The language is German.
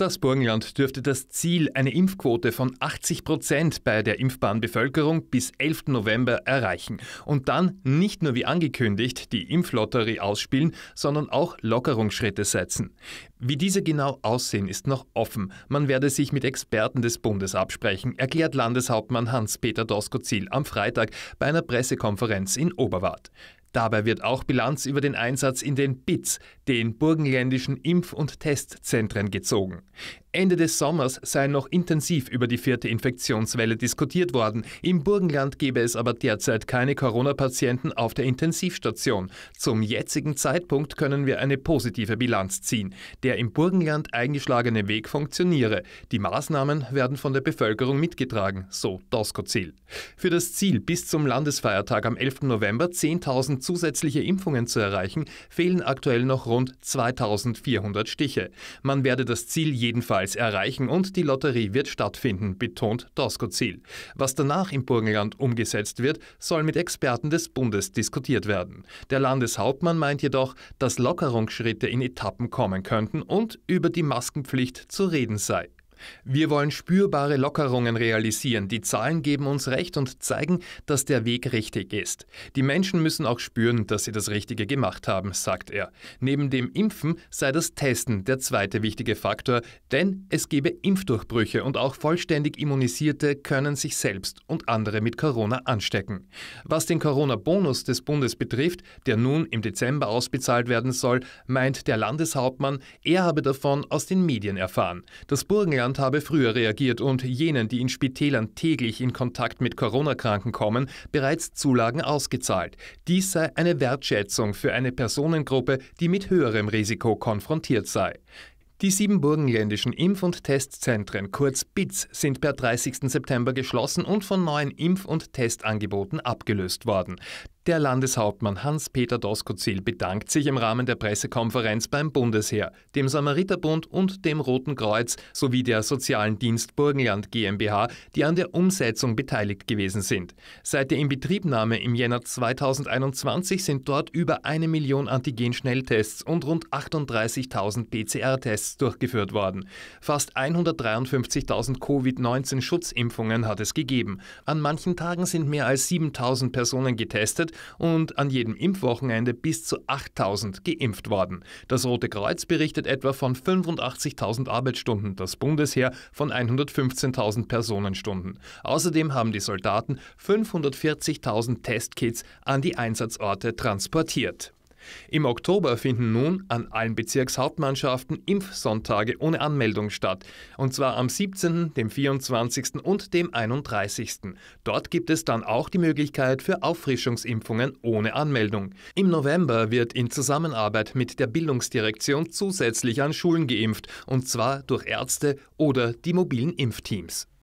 Das Burgenland dürfte das Ziel, eine Impfquote von 80 Prozent bei der impfbaren Bevölkerung bis 11. November erreichen. Und dann nicht nur wie angekündigt die Impflotterie ausspielen, sondern auch Lockerungsschritte setzen. Wie diese genau aussehen, ist noch offen. Man werde sich mit Experten des Bundes absprechen, erklärt Landeshauptmann Hans-Peter Doskozil am Freitag bei einer Pressekonferenz in Oberwart. Dabei wird auch Bilanz über den Einsatz in den BITS, den burgenländischen Impf- und Testzentren, gezogen. Ende des Sommers sei noch intensiv über die vierte Infektionswelle diskutiert worden. Im Burgenland gebe es aber derzeit keine Corona-Patienten auf der Intensivstation. Zum jetzigen Zeitpunkt können wir eine positive Bilanz ziehen. Der im Burgenland eingeschlagene Weg funktioniere. Die Maßnahmen werden von der Bevölkerung mitgetragen, so Doskozil. Für das Ziel, bis zum Landesfeiertag am 11. November 10.000 zusätzliche Impfungen zu erreichen, fehlen aktuell noch rund 2.400 Stiche. Man werde das Ziel jedenfalls ebenfalls erreichen und die Lotterie wird stattfinden, betont Doskozil. Was danach im Burgenland umgesetzt wird, soll mit Experten des Bundes diskutiert werden. Der Landeshauptmann meint jedoch, dass Lockerungsschritte in Etappen kommen könnten und über die Maskenpflicht zu reden sei. Wir wollen spürbare Lockerungen realisieren. Die Zahlen geben uns recht und zeigen, dass der Weg richtig ist. Die Menschen müssen auch spüren, dass sie das Richtige gemacht haben, sagt er. Neben dem Impfen sei das Testen der zweite wichtige Faktor, denn es gebe Impfdurchbrüche und auch vollständig Immunisierte können sich selbst und andere mit Corona anstecken. Was den Corona-Bonus des Bundes betrifft, der nun im Dezember ausbezahlt werden soll, meint der Landeshauptmann, er habe davon aus den Medien erfahren. Das Burgenland Land habe früher reagiert und jenen, die in Spitälern täglich in Kontakt mit Corona-Kranken kommen, bereits Zulagen ausgezahlt. Dies sei eine Wertschätzung für eine Personengruppe, die mit höherem Risiko konfrontiert sei. Die sieben burgenländischen Impf- und Testzentren, kurz BITS, sind per 30. September geschlossen und von neuen Impf- und Testangeboten abgelöst worden. Der Landeshauptmann Hans-Peter Doskozil bedankt sich im Rahmen der Pressekonferenz beim Bundesheer, dem Samariterbund und dem Roten Kreuz sowie der Sozialen Dienst Burgenland GmbH, die an der Umsetzung beteiligt gewesen sind. Seit der Inbetriebnahme im Jänner 2021 sind dort über eine Million Antigen-Schnelltests und rund 38.000 PCR-Tests durchgeführt worden. Fast 153.000 Covid-19-Schutzimpfungen hat es gegeben. An manchen Tagen sind mehr als 7.000 Personen getestet infiziert und an jedem Impfwochenende bis zu 8000 geimpft worden. Das Rote Kreuz berichtet etwa von 85.000 Arbeitsstunden, das Bundesheer von 115.000 Personenstunden. Außerdem haben die Soldaten 540.000 Testkits an die Einsatzorte transportiert. Im Oktober finden nun an allen Bezirkshauptmannschaften Impfsonntage ohne Anmeldung statt. Und zwar am 17., dem 24. und dem 31. Dort gibt es dann auch die Möglichkeit für Auffrischungsimpfungen ohne Anmeldung. Im November wird in Zusammenarbeit mit der Bildungsdirektion zusätzlich an Schulen geimpft. Und zwar durch Ärzte oder die mobilen Impfteams.